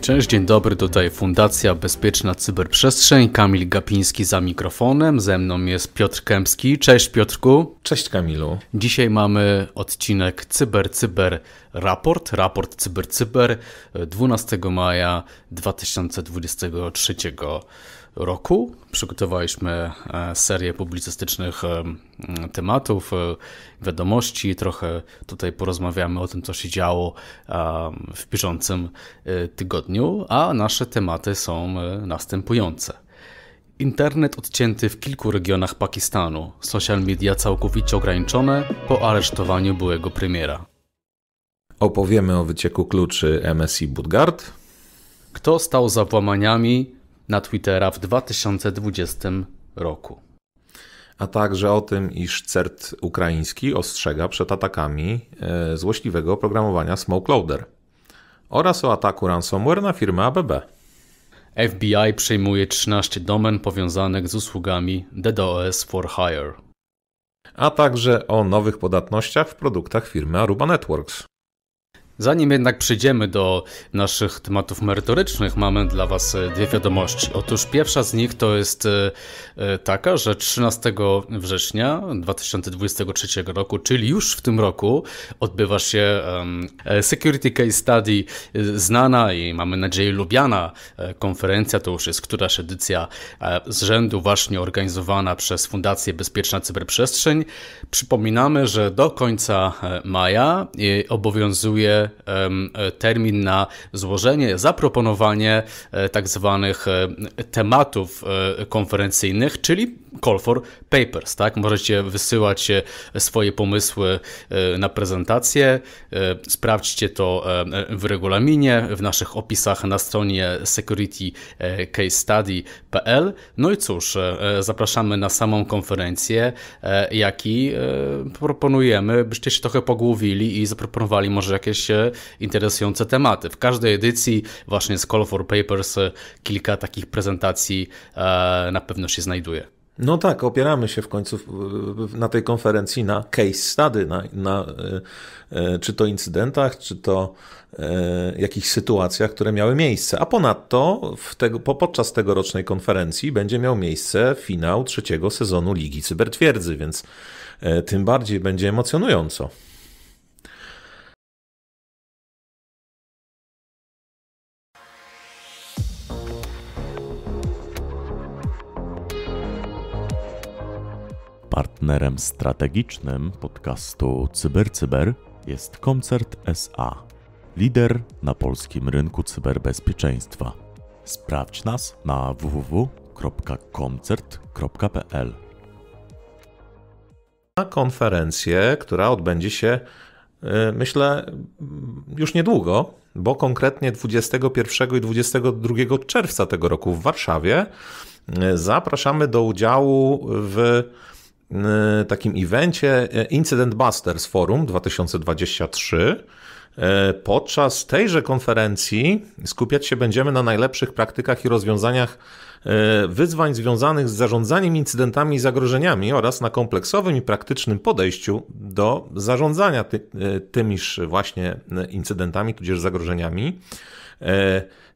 Cześć, dzień dobry, tutaj Fundacja Bezpieczna Cyberprzestrzeń, Kamil Gapiński za mikrofonem, ze mną jest Piotr Kępski. Cześć Piotrku. Cześć Kamilu. Dzisiaj mamy odcinek Cyber Cyber Raport, raport Cyber Cyber 12 maja 2023 roku. Przygotowaliśmy e, serię publicystycznych e, tematów, e, wiadomości, trochę tutaj porozmawiamy o tym, co się działo w bieżącym tygodniu, a nasze tematy są następujące. Internet odcięty w kilku regionach Pakistanu, social media całkowicie ograniczone po aresztowaniu byłego premiera. Opowiemy o wycieku kluczy MSI Budgard. Kto stał za włamaniami na Twittera w 2020 roku. A także o tym, iż CERT ukraiński ostrzega przed atakami e, złośliwego oprogramowania SmokeLoader oraz o ataku ransomware na firmę ABB. FBI przejmuje 13 domen powiązanych z usługami DDoS for Hire. A także o nowych podatnościach w produktach firmy Aruba Networks. Zanim jednak przejdziemy do naszych tematów merytorycznych, mamy dla Was e, dwie wiadomości. Otóż pierwsza z nich to jest e, e, taka, że 13 września 2023 roku, czyli już w tym roku, odbywa się Security Case Study, znana i mamy nadzieję lubiana konferencja. To już jest któraś edycja z rzędu, właśnie organizowana przez Fundację Bezpieczna Cyberprzestrzeń. Przypominamy, że do końca maja obowiązuje termin na złożenie, zaproponowanie e, tak zwanych e, tematów e, konferencyjnych, czyli call for papers. Tak? Możecie wysyłać swoje pomysły na prezentację. Sprawdźcie to w regulaminie, w naszych opisach na stronie securitycasestudy.pl. No i cóż, zapraszamy na samą konferencję, jak i proponujemy, byście się trochę pogłowili i zaproponowali może jakieś interesujące tematy. W każdej edycji właśnie z Call for Papers e, kilka takich prezentacji e, na pewno się znajduje. No tak, opieramy się w końcu na tej konferencji na case study, na, na e, czy to incydentach, czy to jakichś sytuacjach, które miały miejsce. A ponadto w tego, podczas tegorocznej konferencji będzie miał miejsce finał trzeciego sezonu Ligi Cybertwierdzy, więc tym bardziej będzie emocjonująco. Partnerem strategicznym podcastu CyberCyber Cyber jest Koncert SA, lider na polskim rynku cyberbezpieczeństwa. Sprawdź nas na www.koncert.pl. Na konferencję, która odbędzie się, y, myślę, już niedługo, bo konkretnie 21 i 22 czerwca tego roku w Warszawie y, zapraszamy do udziału w E, takim evencie e, Incident Busters Forum 2023. E, podczas tejże konferencji skupiać się będziemy na najlepszych praktykach i rozwiązaniach E, wyzwań związanych z zarządzaniem incydentami i zagrożeniami oraz na kompleksowym i praktycznym podejściu do zarządzania ty, e, tymiż właśnie e, incydentami tudzież zagrożeniami.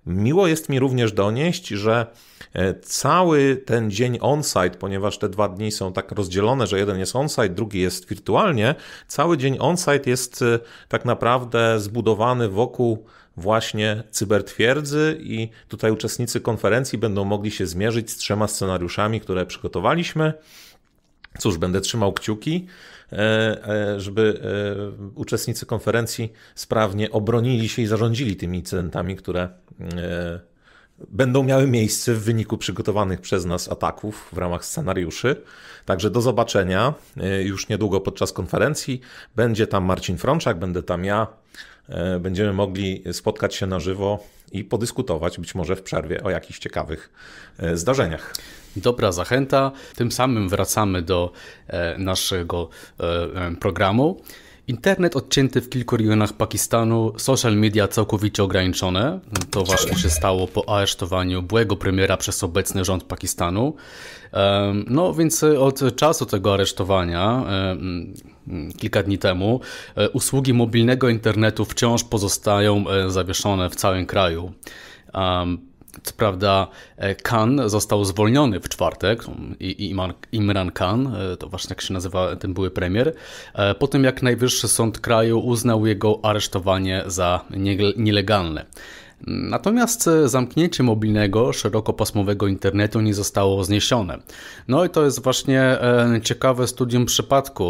Miło jest mi również donieść, że cały ten dzień on-site, ponieważ te dwa dni są tak rozdzielone, że jeden jest on-site, drugi jest wirtualnie, cały dzień on-site jest tak naprawdę zbudowany wokół właśnie cybertwierdzy i tutaj uczestnicy konferencji będą mogli się zmierzyć z trzema scenariuszami, które przygotowaliśmy. Cóż, będę trzymał kciuki, e, e, żeby e, uczestnicy konferencji sprawnie obronili się i zarządzili tymi incydentami, które będą miały miejsce w wyniku przygotowanych przez nas ataków w ramach scenariuszy. Także do zobaczenia już niedługo podczas konferencji. Będzie tam Marcin Frączak, będę tam ja. E, będziemy mogli spotkać się na żywo i podyskutować być może w przerwie o jakichś ciekawych e, zdarzeniach. Dobra zachęta. Tym samym wracamy do e, naszego programu. Internet odcięty w kilku regionach Pakistanu, social media całkowicie ograniczone. To właśnie się stało po aresztowaniu byłego premiera przez obecny rząd Pakistanu. No więc e, od czasu tego aresztowania, kilka dni temu, e, usługi mobilnego internetu wciąż pozostają e, zawieszone w całym kraju. Co prawda e, Khan został zwolniony w czwartek, I, Imran Khan, e, to właśnie jak się nazywa ten były premier, e, po tym jak Najwyższy Sąd Kraju uznał jego aresztowanie za nielegalne. Natomiast zamknięcie mobilnego, szerokopasmowego internetu nie zostało zniesione. No i to jest właśnie ciekawe studium przypadku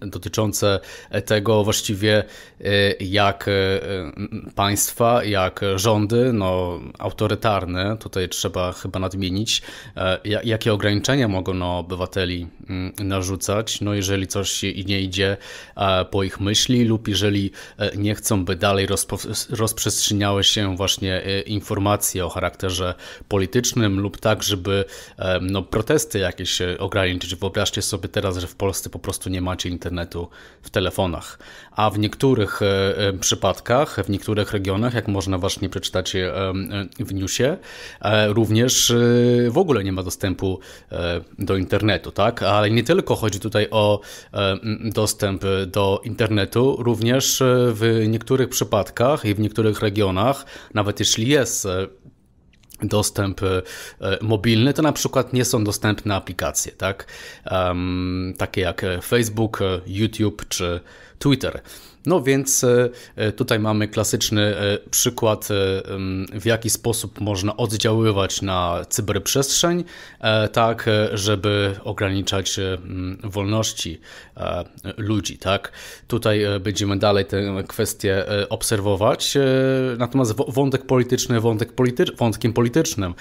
dotyczące tego właściwie e, jak e, państwa, jak rządy, no autorytarne, tutaj trzeba chyba nadmienić, e, jakie ograniczenia mogą no obywateli narzucać, no jeżeli coś nie idzie po ich myśli lub jeżeli nie chcą, by dalej rozprzestrzeniały się właśnie informacje o charakterze politycznym lub tak, żeby no, protesty jakieś ograniczyć. Wyobraźcie sobie teraz, że w Polsce po prostu prostu nie macie internetu w telefonach. A w niektórych e, e, przypadkach, w niektórych regionach, jak można właśnie przeczytać e, w newsie, również w ogóle nie ma dostępu do internetu, tak? Ale nie tylko chodzi tutaj o dostęp do internetu, również w niektórych przypadkach i w niektórych regionach, nawet jeśli jest dostęp e, mobilny, to na przykład nie są dostępne aplikacje, tak? Um, takie jak e, Facebook, e, YouTube czy Twitter. No więc e, e, tutaj mamy klasyczny e, przykład, w jaki sposób można oddziaływać na cyberprzestrzeń, tak, żeby ograniczać wolności ludzi. Tak. Tutaj będziemy dalej tę kwestię obserwować, natomiast wątek polityczny, wątek polityczny, wątkiem politycznym.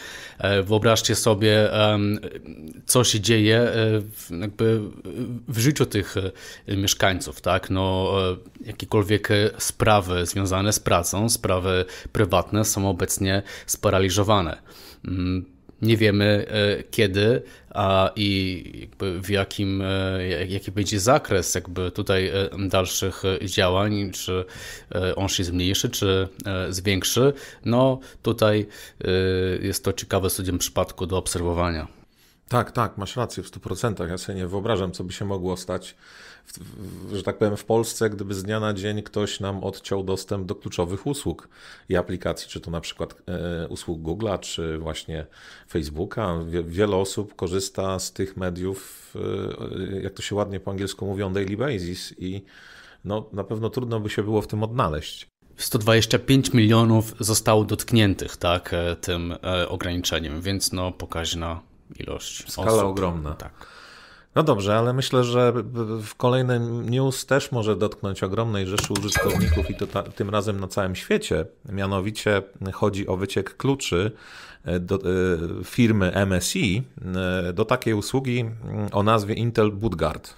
Wyobraźcie sobie, co się dzieje w, w życiu tych mieszkańców. Tak. No, jakiekolwiek e, sprawy związane z pracą, sprawy prywatne są obecnie sparaliżowane. Mm, nie wiemy e, kiedy a i w jakim, e, jaki będzie zakres jakby tutaj dalszych działań, czy on się zmniejszy, czy zwiększy. No tutaj jest to ciekawe studiem przypadku do obserwowania. Tak, tak, masz rację w 100%. Ja sobie nie wyobrażam, co by się mogło stać że tak powiem, w Polsce, gdyby z dnia na dzień ktoś nam odciął dostęp do kluczowych usług i aplikacji, czy to na przykład e, e, usług Google'a, czy właśnie Facebooka. Wiele osób korzysta z tych mediów, e, jak to się ładnie po angielsku mówi, on daily basis i no, na pewno trudno by się było w tym odnaleźć. 125 milionów zostało dotkniętych tak, tym ograniczeniem, więc no pokaźna ilość. Skala osób. ogromna. Tak. No dobrze, ale myślę, że w kolejnym news też może dotknąć ogromnej rzeszy użytkowników i to ta, tym razem na całym świecie. Mianowicie chodzi o wyciek kluczy e, do, e, firmy MSI e, do takiej usługi mm, o nazwie Intel Budgard.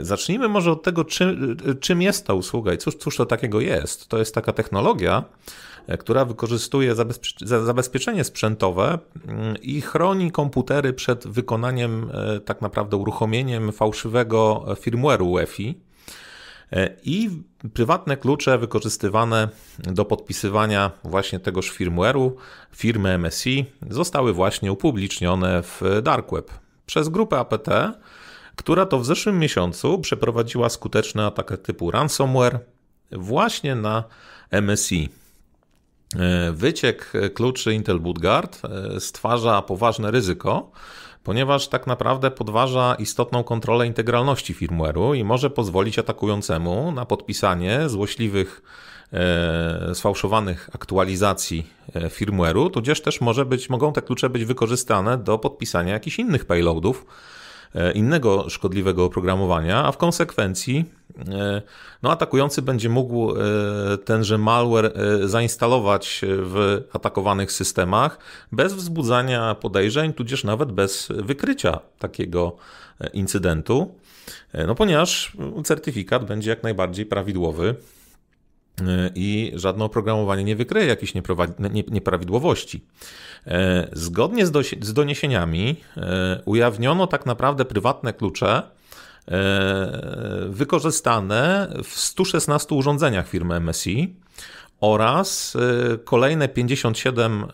Zacznijmy może od tego, czy, czym jest ta usługa i cóż, cóż to takiego jest. To jest taka technologia, E, która wykorzystuje zabezpieczenie sprzętowe mm, i chroni komputery przed wykonaniem, e, tak naprawdę uruchomieniem fałszywego e, firmware'u UEFI. I prywatne klucze wykorzystywane do podpisywania właśnie tegoż firmware'u firmy MSI zostały właśnie upublicznione w Dark Web przez grupę APT, która to w zeszłym miesiącu przeprowadziła skuteczne ataki typu ransomware właśnie na MSI. E, wyciek e, kluczy Intel Bootguard e, stwarza poważne ryzyko, ponieważ tak naprawdę podważa istotną kontrolę integralności firmware'u i może pozwolić atakującemu na podpisanie złośliwych sfałszowanych aktualizacji firmware'u, tudzież też może być, mogą te klucze być wykorzystane do podpisania jakichś innych payloadów, E, innego szkodliwego oprogramowania, a w konsekwencji e, no, atakujący będzie mógł e, tenże malware zainstalować w atakowanych systemach bez wzbudzania podejrzeń, tudzież nawet bez wykrycia takiego incydentu, no, ponieważ certyfikat będzie jak najbardziej prawidłowy E, i żadne oprogramowanie nie wykryje jakichś nieprawidłowości. E, zgodnie z doniesieniami e, ujawniono tak naprawdę prywatne klucze wykorzystane w 116 urządzeniach firmy MSI oraz kolejne 57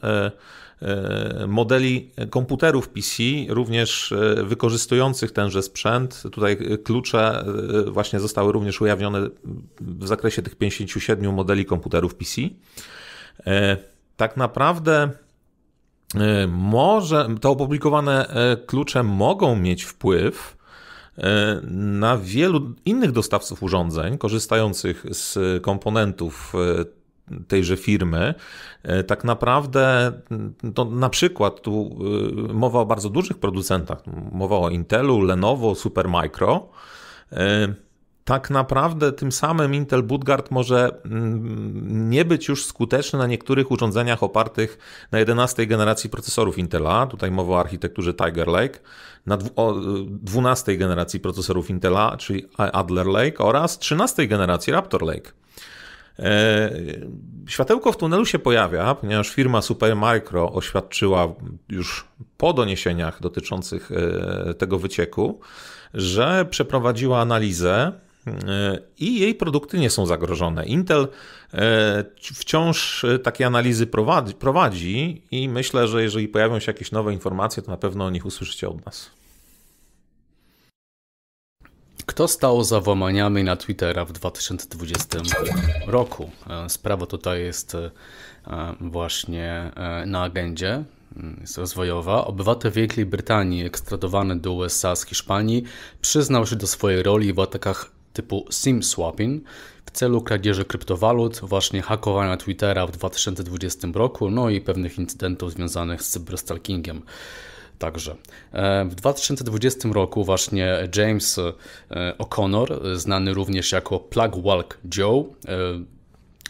E, modeli komputerów PC, również e, wykorzystujących tenże sprzęt. Tutaj klucze e, właśnie zostały również ujawnione w zakresie tych 57 modeli komputerów PC. Tak naprawdę może te opublikowane klucze mogą mieć wpływ na wielu innych dostawców urządzeń korzystających z komponentów tejże firmy, e, tak naprawdę, mm, to na przykład tu e, mowa o bardzo dużych producentach, mowa o Intelu, Lenovo, Supermicro. E, tak naprawdę tym samym Intel Budgard może mm, nie być już skuteczny na niektórych urządzeniach opartych na 11 generacji procesorów Intela. Tutaj mowa o architekturze Tiger Lake, na 12 generacji procesorów Intela, czyli Adler Lake oraz 13 generacji Raptor Lake. E, światełko w tunelu się pojawia, ponieważ firma Supermicro oświadczyła już po doniesieniach dotyczących e, tego wycieku, że przeprowadziła analizę e, i jej produkty nie są zagrożone. Intel wciąż takie analizy prowadzi, prowadzi i myślę, że jeżeli pojawią się jakieś nowe informacje, to na pewno o nich usłyszycie od nas. Kto stał za włamaniami na Twittera w 2020 roku? E, sprawa tutaj jest e, e, właśnie na agendzie mm, jest rozwojowa. Obywatel Wielkiej Brytanii ekstradowany do USA z Hiszpanii przyznał się do swojej roli w atakach typu SIM swapping w celu kradzieży kryptowalut, właśnie hakowania Twittera w 2020 roku, no i pewnych incydentów związanych z cyberstalkingiem. Także e, w 2020 roku właśnie James e, O'Connor, znany również jako Plug Walk Joe, e,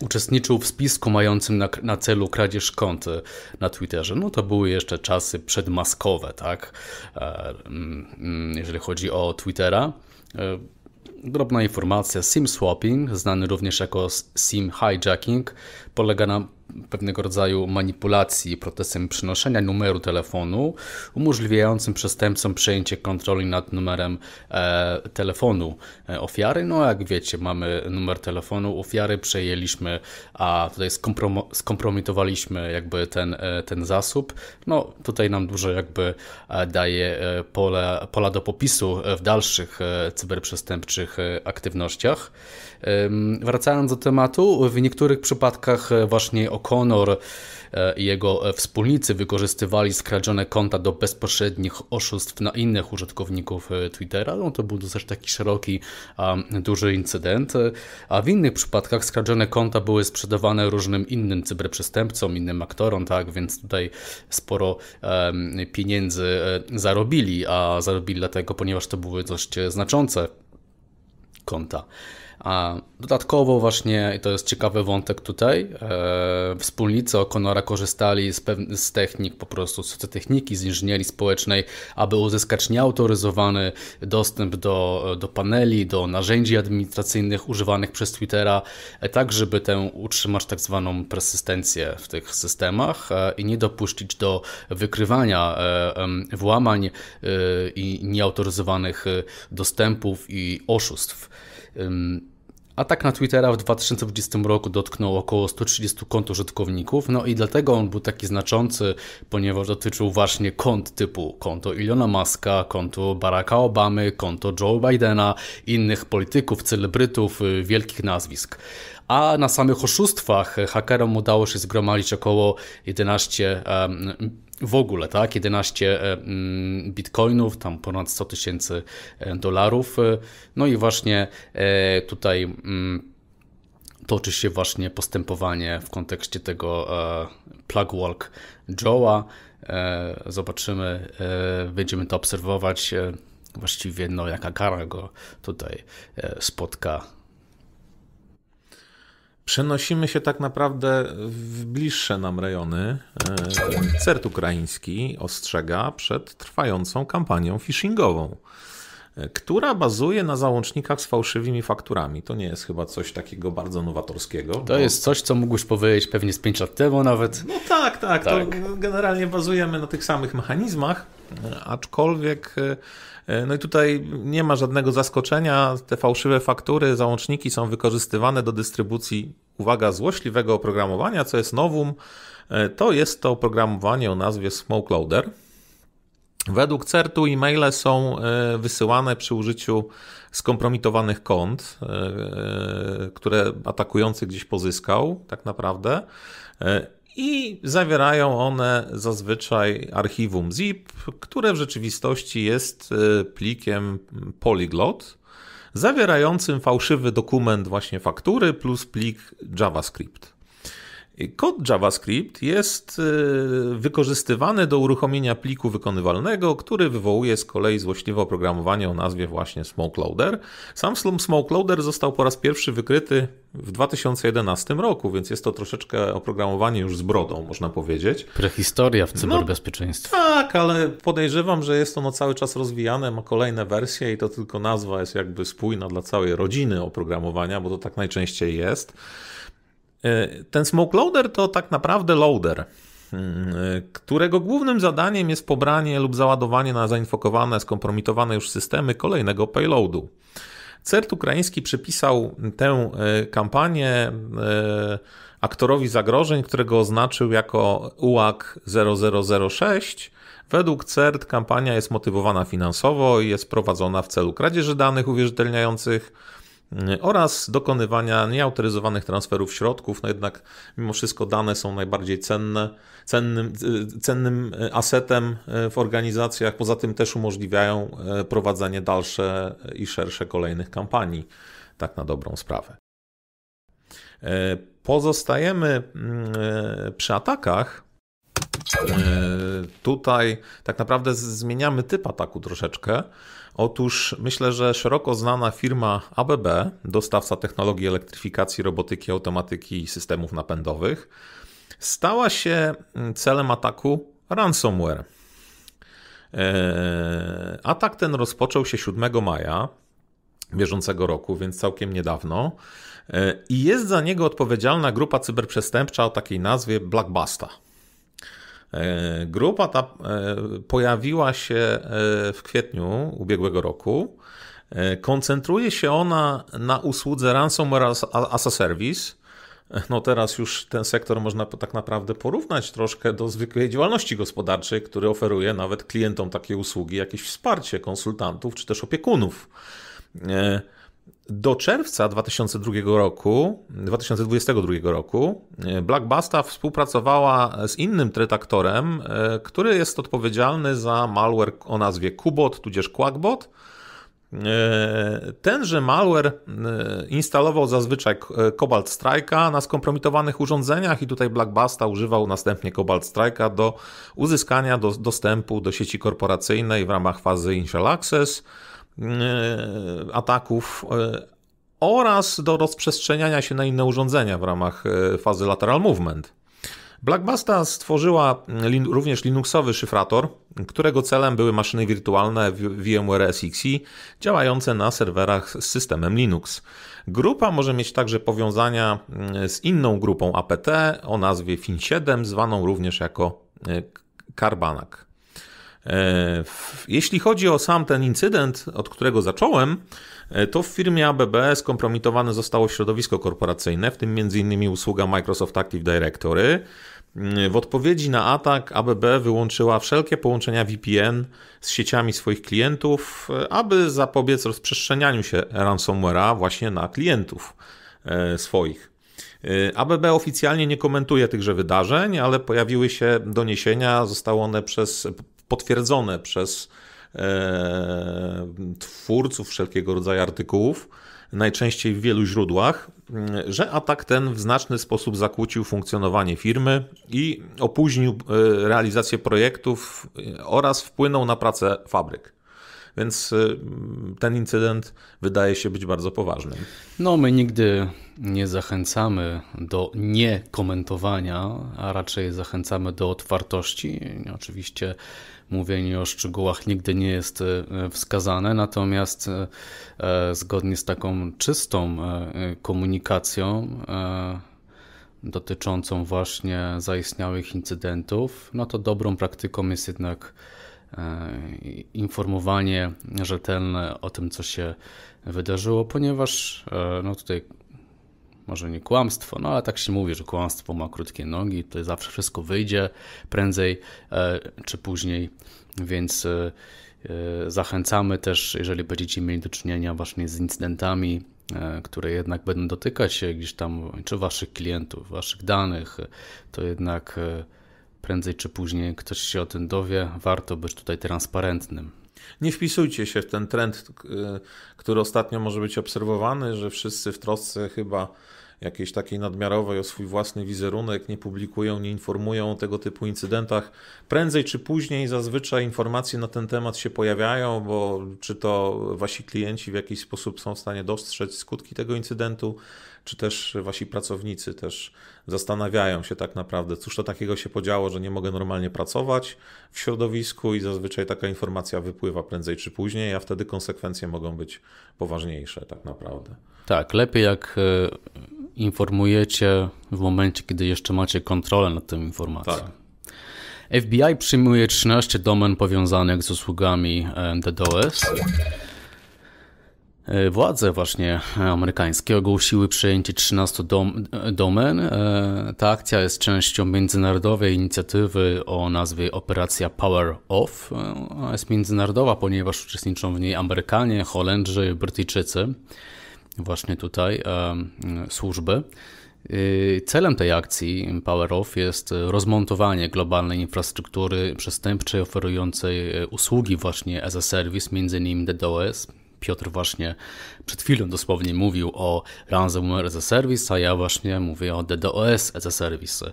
uczestniczył w spisku mającym na, na, celu kradzież kont na Twitterze. No to były jeszcze czasy przedmaskowe, tak? Mm, mm, jeżeli chodzi o Twittera. Drobna informacja, sim swapping, znany również jako sim hijacking, polega na pewnego rodzaju manipulacji procesem przynoszenia numeru telefonu, umożliwiającym przestępcom przejęcie kontroli nad numerem e, telefonu e, ofiary. No jak wiecie, mamy numer telefonu ofiary, przejęliśmy, a tutaj skompromitowaliśmy jakby ten, e, ten zasób. No tutaj nam dużo jakby e, daje e, pole, pola do popisu w dalszych cyberprzestępczych aktywnościach. Wracając do tematu, w niektórych przypadkach właśnie O'Connor e, i jego e, wspólnicy wykorzystywali skradzione konta do bezpośrednich oszustw na innych użytkowników e, Twittera. No to był dosyć taki szeroki, duży incydent. A w innych przypadkach skradzione konta były sprzedawane różnym innym cyberprzestępcom, innym aktorom, tak, więc tutaj sporo pieniędzy zarobili, a zarobili dlatego, ponieważ to były dość znaczące konta. Dodatkowo właśnie, i to jest ciekawy wątek tutaj, e, wspólnicy O'Connora korzystali z, z technik, po prostu z techniki, z inżynierii społecznej, aby uzyskać nieautoryzowany dostęp do, do paneli, do narzędzi administracyjnych używanych przez Twittera, e, tak żeby tę utrzymać tak zwaną persystencję w tych systemach e, i nie dopuścić do wykrywania włamań i nieautoryzowanych dostępów i oszustw. Atak na Twittera w 2020 roku dotknął około 130 kont użytkowników, no i dlatego on był taki znaczący, ponieważ dotyczył właśnie kont typu konto Ilona Maska, konto Baracka Obamy, konto Joe Bidena, innych polityków, celebrytów, y, wielkich nazwisk. A na samych oszustwach hakerom udało się zgromadzić około 11 um, w ogóle, tak? 11 e, mm, bitcoinów, tam ponad 100 tysięcy e, dolarów. E, no i właśnie tutaj mm, toczy się właśnie postępowanie w kontekście tego plug Joe'a. Zobaczymy, będziemy to obserwować właściwie, no jaka kara go tutaj spotka Przenosimy się tak naprawdę w bliższe nam rejony. E, CERT ukraiński ostrzega przed trwającą kampanią phishingową, e, która bazuje na załącznikach z fałszywymi fakturami. To nie jest chyba coś takiego bardzo nowatorskiego. To bo... jest coś, co mógłbyś powiedzieć pewnie z 5 lat temu nawet. No tak, tak. tak. To generalnie bazujemy na tych samych mechanizmach. Aczkolwiek, e, no i tutaj nie ma żadnego zaskoczenia, te fałszywe faktury, załączniki są wykorzystywane do dystrybucji, uwaga, złośliwego oprogramowania, co jest nowum. E, to jest to oprogramowanie o nazwie Smoke Loader. Według CERT-u e-maile są e, wysyłane przy użyciu skompromitowanych kont, które atakujący gdzieś pozyskał, tak naprawdę i zawierają one zazwyczaj archiwum zip, które w rzeczywistości jest e, plikiem polyglot, zawierającym fałszywy dokument właśnie faktury plus plik JavaScript. Kod JavaScript jest y, wykorzystywany do uruchomienia pliku wykonywalnego, który wywołuje z kolei złośliwe oprogramowanie o nazwie właśnie SmokeLoader. Sam SmokeLoader został po raz pierwszy wykryty w 2011 roku, więc jest to troszeczkę oprogramowanie już z brodą, można powiedzieć. Prehistoria w no, cyberbezpieczeństwie. No, tak, ale podejrzewam, że jest ono cały czas rozwijane, ma kolejne wersje i to tylko nazwa jest jakby spójna dla całej rodziny oprogramowania, bo to tak najczęściej jest. E, ten smoke loader to tak naprawdę loader, mm, którego głównym zadaniem jest pobranie lub załadowanie na zainfokowane, skompromitowane już systemy kolejnego payloadu. CERT ukraiński przypisał tę e, kampanię e, aktorowi zagrożeń, którego oznaczył jako UAK 0006. Według CERT kampania jest motywowana finansowo i jest prowadzona w celu kradzieży danych uwierzytelniających oraz dokonywania nieautoryzowanych transferów środków. No jednak mimo wszystko dane są najbardziej cenne, cennym, e, cennym e, asetem e, w organizacjach. Poza tym też umożliwiają prowadzenie dalsze i szersze kolejnych kampanii, tak na dobrą sprawę. Pozostajemy mm, przy atakach. Tutaj tak naprawdę zmieniamy typ ataku troszeczkę. Otóż myślę, że szeroko znana firma ABB, dostawca technologii elektryfikacji, robotyki, automatyki i systemów napędowych, stała się mm, celem ataku ransomware. E, atak ten rozpoczął się 7 maja bieżącego roku, więc całkiem niedawno. E, I jest za niego odpowiedzialna grupa cyberprzestępcza o takiej nazwie Blackbasta. E, grupa ta e, pojawiła się e, w kwietniu ubiegłego roku. Koncentruje się ona na usłudze ransomware as a service. No teraz już ten sektor można tak naprawdę porównać troszkę do zwykłej działalności gospodarczej, który oferuje nawet klientom takie usługi, jakieś wsparcie konsultantów czy też opiekunów do czerwca 2002 roku, 2022 roku e, Blackbasta współpracowała z innym redaktorem, e, który jest odpowiedzialny za malware o nazwie Kubot tudzież Quackbot. E, tenże malware instalował zazwyczaj Cobalt Strike'a na skompromitowanych urządzeniach i tutaj Blackbasta używał następnie Cobalt Strike'a do uzyskania do, dostępu do sieci korporacyjnej w ramach fazy Initial Access – E, ataków e, oraz do rozprzestrzeniania się na inne urządzenia w ramach e, fazy lateral movement. Blackbasta stworzyła mm, również linuxowy szyfrator, którego celem były maszyny wirtualne VMware SXi działające na serwerach z systemem Linux. Grupa może mieć także powiązania mm, z inną grupą APT o nazwie Fin7, zwaną również jako Karbanak. E, jeśli chodzi o sam ten incydent, od którego zacząłem, e, to w firmie ABB skompromitowane zostało środowisko korporacyjne, w tym m.in. usługa Microsoft Active Directory. Mm, w odpowiedzi na atak ABB wyłączyła wszelkie połączenia VPN z sieciami swoich klientów, e, aby zapobiec rozprzestrzenianiu się ransomware'a właśnie na klientów swoich. ABB oficjalnie nie komentuje tychże wydarzeń, ale pojawiły się doniesienia, zostały one przez, potwierdzone przez e, twórców wszelkiego rodzaju artykułów, najczęściej w wielu źródłach, mm, że atak ten w znaczny sposób zakłócił funkcjonowanie firmy i opóźnił e, realizację projektów e, oraz wpłynął na pracę fabryk. Więc y, ten incydent wydaje się być bardzo poważnym. No, my nigdy nie zachęcamy do niekomentowania, a raczej zachęcamy do otwartości. Oczywiście mówienie o szczegółach nigdy nie jest y, wskazane, natomiast y, e, zgodnie z taką czystą e, komunikacją e, dotyczącą właśnie zaistniałych incydentów, no to dobrą praktyką jest jednak E, informowanie rzetelne o tym, co się wydarzyło, ponieważ e, no tutaj może nie kłamstwo, no ale tak się mówi, że kłamstwo ma krótkie nogi, to zawsze wszystko wyjdzie prędzej e, czy później, więc zachęcamy też, jeżeli będziecie mieli do czynienia właśnie z incydentami, które jednak będą dotykać się gdzieś tam, czy waszych klientów, waszych danych, to jednak Prędzej czy później ktoś się o tym dowie, warto być tutaj transparentnym. Nie wpisujcie się w ten trend, y, który ostatnio może być obserwowany, że wszyscy w trosce chyba jakiejś takiej nadmiarowej o swój własny wizerunek, nie publikują, nie informują o tego typu incydentach. Prędzej czy później zazwyczaj informacje na ten temat się pojawiają, bo czy to wasi klienci w jakiś sposób są w stanie dostrzec skutki tego incydentu, czy też wasi pracownicy też zastanawiają się tak naprawdę, cóż to takiego się podziało, że nie mogę normalnie pracować w środowisku i zazwyczaj taka informacja wypływa prędzej czy później, a wtedy konsekwencje mogą być poważniejsze tak naprawdę. Tak, lepiej jak e, informujecie w momencie, kiedy jeszcze macie kontrolę nad tą informacją. Tak. FBI przyjmuje 13 domen powiązanych z usługami e, DDoS. E, władze właśnie e, amerykańskie ogłosiły przejęcie 13 dom, e, domen. Ta akcja jest częścią międzynarodowej inicjatywy o nazwie Operacja Power Off. jest międzynarodowa, ponieważ uczestniczą w niej Amerykanie, Holendrzy, Brytyjczycy, właśnie tutaj służby. Celem tej akcji Power Off jest rozmontowanie globalnej infrastruktury przestępczej oferującej usługi właśnie as a service, m.in. DDoS, Piotr właśnie przed chwilą dosłownie mówił o Ransomware as a Service, a ja właśnie mówię o DDoS as a Service.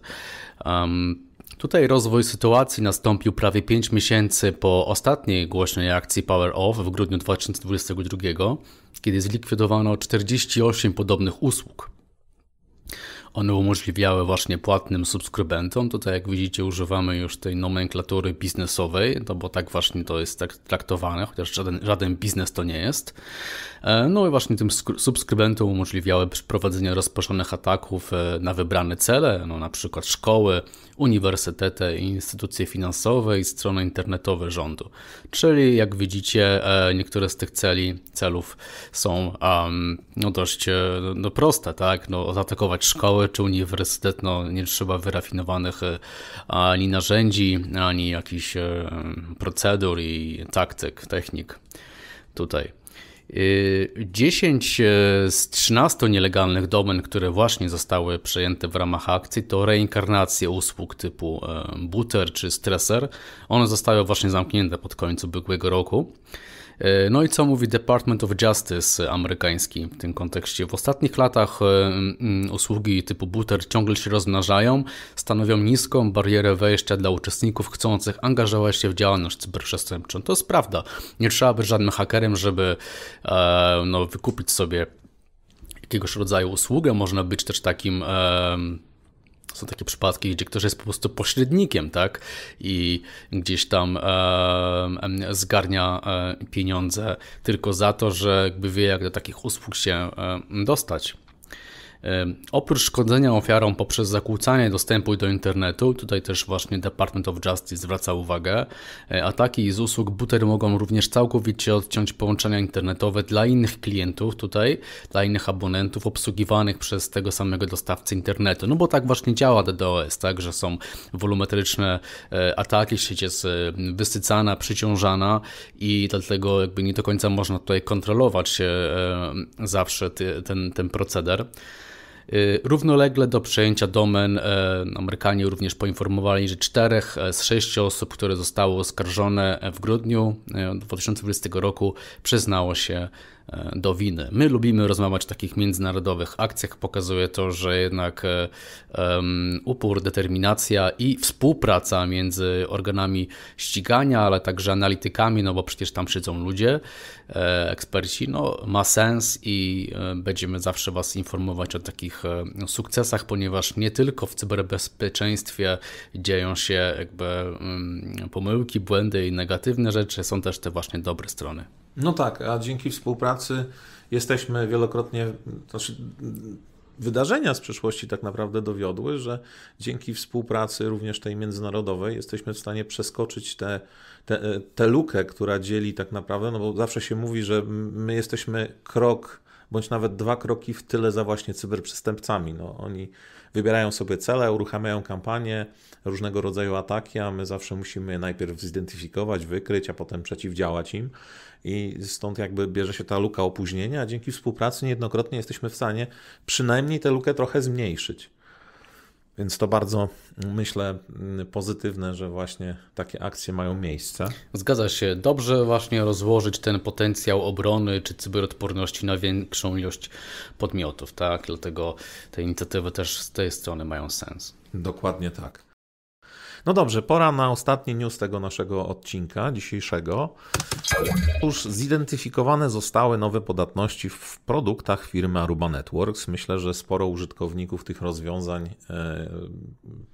Um, Tutaj rozwój sytuacji nastąpił prawie 5 miesięcy po ostatniej głośnej akcji Power Off w grudniu 2022, kiedy zlikwidowano 48 podobnych usług. One umożliwiały właśnie płatnym subskrybentom. Tutaj jak widzicie używamy już tej nomenklatury biznesowej, no bo tak właśnie to jest tak traktowane, chociaż żaden, żaden biznes to nie jest. E, no i właśnie tym subskrybentom umożliwiały przeprowadzenie rozproszonych ataków e, na wybrane cele, no na przykład szkoły, uniwersytety, instytucje finansowe i strony internetowe rządu. Czyli jak widzicie e, niektóre z tych celi, celów są um, no dość no proste, tak? No, zaatakować szkoły, czy uniwersytet, no nie trzeba wyrafinowanych e, ani narzędzi, ani jakichś e, procedur i taktyk, technik tutaj. 10 e, z 13 nielegalnych domen, które właśnie zostały przejęte w ramach akcji, to reinkarnacje usług typu Buter czy Stresser. One zostały właśnie zamknięte pod końcem ubiegłego roku. E, no i co mówi Department of Justice amerykański w tym kontekście? W ostatnich latach e, mm, mm, usługi typu Booter ciągle się rozmnażają, stanowią niską barierę wejścia dla uczestników chcących angażować się w działalność cyberprzestępczą. To jest prawda. Nie trzeba być żadnym hakerem, żeby e, no, wykupić sobie jakiegoś rodzaju usługę. Można być też takim są takie przypadki, gdzie ktoś jest po prostu pośrednikiem, tak? I gdzieś tam e, zgarnia pieniądze tylko za to, że jakby wie, jak do takich usług się dostać. Oprócz szkodzenia ofiarom poprzez zakłócanie dostępu do internetu, tutaj też właśnie Department of Justice zwraca uwagę, e, ataki z usług buter mogą również całkowicie odciąć połączenia internetowe dla innych klientów tutaj, dla innych abonentów obsługiwanych przez tego samego dostawcę internetu. No bo tak właśnie działa DDoS, tak, że są wolumetryczne e, ataki, sieć jest e, wysycana, przyciążana i dlatego jakby nie do końca można tutaj kontrolować zawsze ten, ten proceder. Y, równolegle do przejęcia domen e, Amerykanie również poinformowali, że czterech e, z sześciu osób, które zostały oskarżone w grudniu 2020 e, roku, przyznało się E, do winy. My lubimy rozmawiać o takich międzynarodowych akcjach. Pokazuje to, że jednak um, upór, determinacja i współpraca między organami ścigania, ale także analitykami, no bo przecież tam siedzą ludzie, e, eksperci, no ma sens i będziemy zawsze Was informować o takich sukcesach, ponieważ nie tylko w cyberbezpieczeństwie dzieją się jakby um, pomyłki, błędy i negatywne rzeczy, są też te właśnie dobre strony. No tak, a dzięki współpracy jesteśmy wielokrotnie, znaczy wydarzenia z przeszłości tak naprawdę dowiodły, że dzięki współpracy również tej międzynarodowej jesteśmy w stanie przeskoczyć tę te, te, te, lukę, która dzieli tak naprawdę, no bo zawsze się mówi, że my jesteśmy krok bądź nawet dwa kroki w tyle za właśnie cyberprzestępcami. No, oni wybierają sobie cele, uruchamiają kampanie, różnego rodzaju ataki, a my zawsze musimy najpierw zidentyfikować, wykryć, a potem przeciwdziałać im i stąd jakby bierze się ta luka opóźnienia, a dzięki współpracy niejednokrotnie jesteśmy w stanie przynajmniej tę lukę trochę zmniejszyć. Więc to bardzo, myślę, pozytywne, że właśnie takie akcje mają miejsce. Zgadza się. Dobrze właśnie rozłożyć ten potencjał obrony czy cyberodporności na większą ilość podmiotów, tak? Dlatego te inicjatywy też z tej strony mają sens. Dokładnie tak. No dobrze, pora na ostatni news tego naszego odcinka dzisiejszego. Otóż zidentyfikowane zostały nowe podatności w produktach firmy Aruba Networks. Myślę, że sporo użytkowników tych rozwiązań e,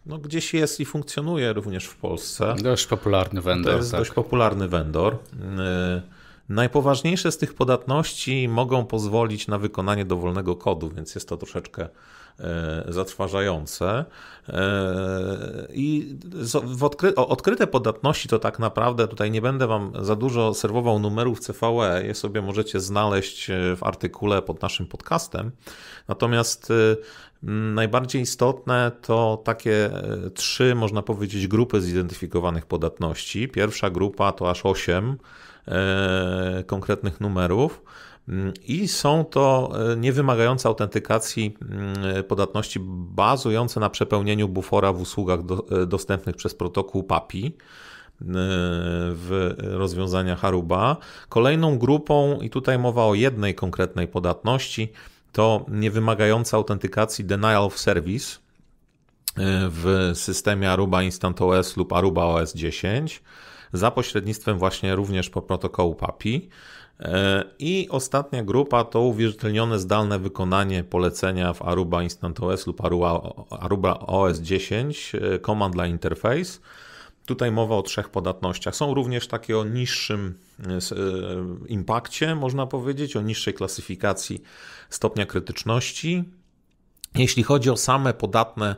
no, gdzieś jest i funkcjonuje również w Polsce. Dość popularny vendor. To jest tak. dość popularny vendor. E, najpoważniejsze z tych podatności mogą pozwolić na wykonanie dowolnego kodu, więc jest to troszeczkę E, zatrważające. E, I odkryte podatności to tak naprawdę, tutaj nie będę Wam za dużo serwował numerów CVE, je sobie możecie znaleźć e, w artykule pod naszym podcastem. Natomiast Najbardziej istotne to takie trzy, można powiedzieć, grupy zidentyfikowanych podatności. Pierwsza grupa to aż osiem konkretnych numerów i są to e, niewymagające autentykacji mm, e, podatności bazujące na przepełnieniu bufora w usługach e, dostępnych przez protokół PAPI w rozwiązaniach Aruba. Kolejną grupą, i tutaj mowa o jednej konkretnej podatności, to niewymagająca autentykacji denial of service w systemie Aruba Instant OS lub Aruba OS 10 za pośrednictwem właśnie również po protokołu PAPI. E, I ostatnia grupa to uwierzytelnione zdalne wykonanie polecenia w Aruba Instant OS lub Aruba OS 10 e, Command Line Interface. Tutaj mowa o trzech podatnościach. Są również takie o niższym e, impakcie, można powiedzieć, o niższej klasyfikacji stopnia krytyczności. Jeśli chodzi o same podatne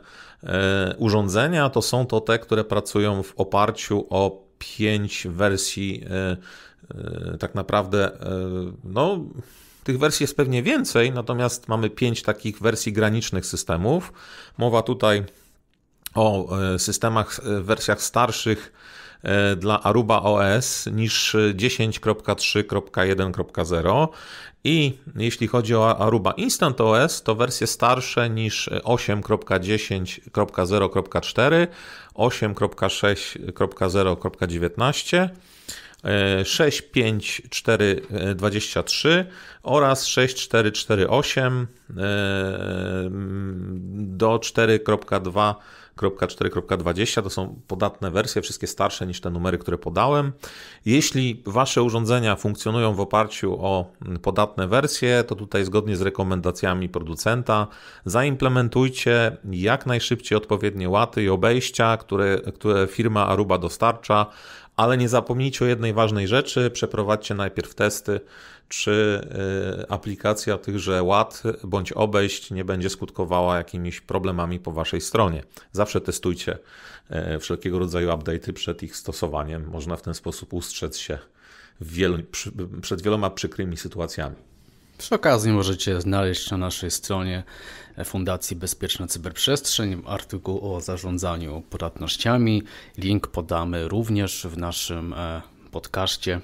urządzenia, to są to te, które pracują w oparciu o pięć wersji e, e, tak naprawdę, e, no tych wersji jest pewnie więcej, natomiast mamy pięć takich wersji granicznych systemów. Mowa tutaj o systemach, wersjach starszych, E, dla Aruba OS niż 10.3.1.0 i jeśli chodzi o Aruba Instant OS, to wersje starsze niż 8.10.0.4, 8.6.0.19, 65423 oraz 6448 e, do 4.2 .4.20 to są podatne wersje, wszystkie starsze niż te numery, które podałem. Jeśli Wasze urządzenia funkcjonują w oparciu o podatne wersje, to tutaj zgodnie z rekomendacjami producenta zaimplementujcie jak najszybciej odpowiednie łaty i obejścia, które, które firma Aruba dostarcza ale nie zapomnijcie o jednej ważnej rzeczy: przeprowadźcie najpierw testy, czy y, aplikacja tychże ład bądź obejść nie będzie skutkowała jakimiś problemami po waszej stronie. Zawsze testujcie y, wszelkiego rodzaju update'y przed ich stosowaniem. Można w ten sposób ustrzec się wielu, przed wieloma przykrymi sytuacjami. Przy okazji możecie znaleźć na naszej stronie Fundacji Bezpieczna Cyberprzestrzeń artykuł o zarządzaniu płatnościami. Link podamy również w naszym e, podcaście.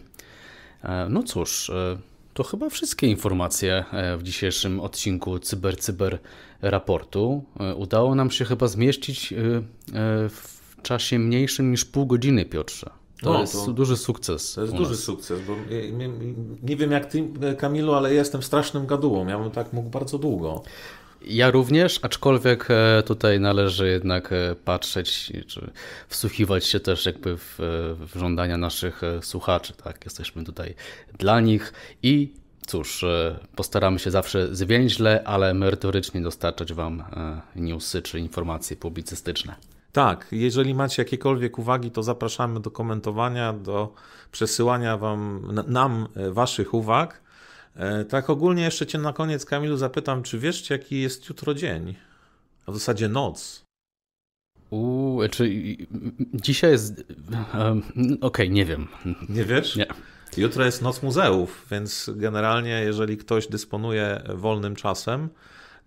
E, no cóż, e, to chyba wszystkie informacje w dzisiejszym odcinku CyberCyber Cyber raportu. Udało nam się chyba zmieścić w czasie mniejszym niż pół godziny, Piotrze. No, to no, jest to, duży sukces. To jest duży sukces, bo nie, nie, wiem jak ty, Kamilu, ale ja jestem strasznym gadułą. Ja bym tak mógł bardzo długo. Ja również, aczkolwiek e, tutaj należy jednak e, patrzeć, czy wsłuchiwać się też jakby w, e, w żądania naszych słuchaczy. Tak? Jesteśmy tutaj dla nich i cóż, postaramy się zawsze zwięźle, ale merytorycznie dostarczać Wam newsy czy informacje publicystyczne. Tak, jeżeli macie jakiekolwiek uwagi, to zapraszamy do komentowania, do przesyłania wam, nam e, waszych uwag. E, tak ogólnie jeszcze cię na koniec, Kamilu, zapytam, czy wiesz, jaki jest jutro dzień? A w zasadzie noc. Uuu, e, czy dzisiaj jest... Okej, okay, nie wiem. Nie wiesz? Nie. Jutro jest noc muzeów, więc generalnie jeżeli ktoś dysponuje wolnym czasem,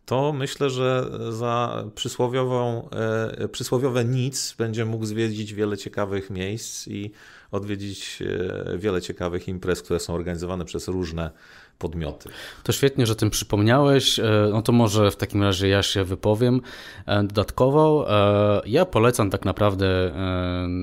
to myślę, że za przysłowiową, e, przysłowiowe nic będzie mógł zwiedzić wiele ciekawych miejsc i odwiedzić e, wiele ciekawych imprez, które są organizowane przez różne podmioty. To świetnie, że tym przypomniałeś. E, no to może w takim razie ja się wypowiem e, dodatkowo. E, ja polecam tak naprawdę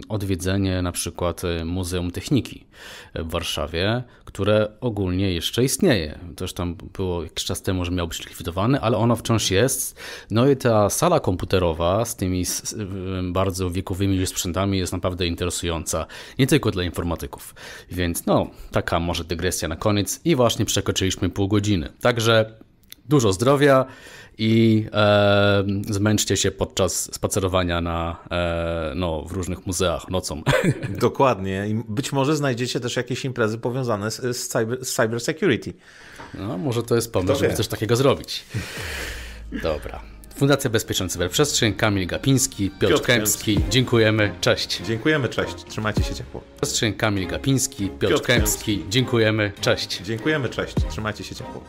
odwiedzenie na przykład Muzeum Techniki w Warszawie, które ogólnie jeszcze istnieje. Też tam było jakiś czas temu, że miało być likwidowane, ale ono wciąż jest. No i ta sala komputerowa z tymi bardzo wiekowymi sprzętami jest naprawdę interesująca. Nie tylko dla informatyków. Więc no, taka może dygresja na koniec i właśnie przekonanie. Czyliśmy pół godziny. Także dużo zdrowia i e, zmęczcie się podczas spacerowania na, e, no, w różnych muzeach nocą. Dokładnie. I być może znajdziecie też jakieś imprezy powiązane z, z, cyber, z cyber security. No, może to jest pomysł, żeby coś takiego zrobić. Dobra. Fundacja Bezpieczna Cyberprzestrzeń, Kamil Gapiński, Piotr, Piotr Kępski. Kępski. Dziękujemy, cześć. Dziękujemy, cześć. Trzymajcie się ciepło. Przestrzeń Kamil Gapiński, Piotr, Piotr Kępski. Kępski. Dziękujemy, cześć. Dziękujemy, cześć. Trzymajcie się ciepło.